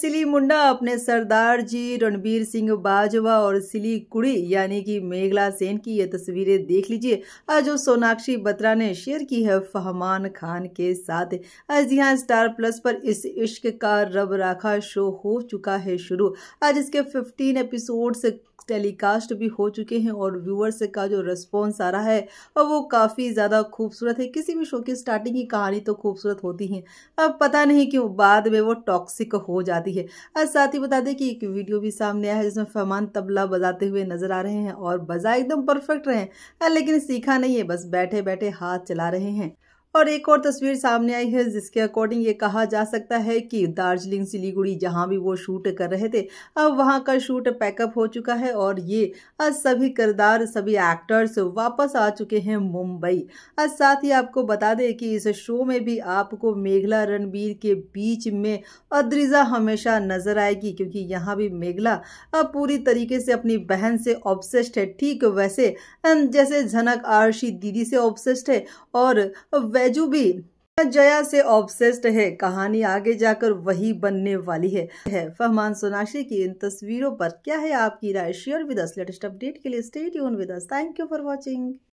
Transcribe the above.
सिली मुंडा अपने सरदार जी रणबीर सिंह बाजवा और सिली कुड़ी यानी कि मेघला सेन की ये तस्वीरें देख लीजिए आज जो सोनाक्षी बत्रा ने शेयर की है फहमान खान के साथ आज यहाँ स्टार प्लस पर इस इश्क का रब राखा शो हो चुका है शुरू आज इसके 15 एपिसोड्स टेलीकास्ट भी हो चुके हैं और व्यूअर्स का जो रिस्पॉन्स आ रहा है और वो काफ़ी ज़्यादा खूबसूरत है किसी भी शो की स्टार्टिंग की कहानी तो खूबसूरत होती है अब पता नहीं क्यों बाद में वो टॉक्सिक हो जाती आती है और साथ ही बता दें कि एक वीडियो भी सामने आया है जिसमें फहमान तबला बजाते हुए नजर आ रहे हैं और बजा एकदम परफेक्ट रहे हैं लेकिन सीखा नहीं है बस बैठे बैठे हाथ चला रहे हैं और एक और तस्वीर सामने आई है जिसके अकॉर्डिंग ये कहा जा सकता है कि दार्जिलिंग सिलीगुड़ी जहाँ भी वो शूट कर रहे थे अब वहाँ का शूट पैकअप हो चुका है और ये सभी किरदार सभी एक्टर्स वापस आ चुके हैं मुंबई आज साथ ही आपको बता दें कि इस शो में भी आपको मेघला रणबीर के बीच में अद्रिजा हमेशा नजर आएगी क्योंकि यहाँ भी मेघला अब पूरी तरीके से अपनी बहन से ऑब्सेस्ड है ठीक वैसे जैसे झनक आरशी दीदी से ऑब्सेस्ड है और बैजू भी जया से ऑब्सेस्ड है कहानी आगे जाकर वही बनने वाली है, है फहमान सोनाशी की इन तस्वीरों पर क्या है आपकी राय share with us latest update के लिए स्टेट यून with us thank you for watching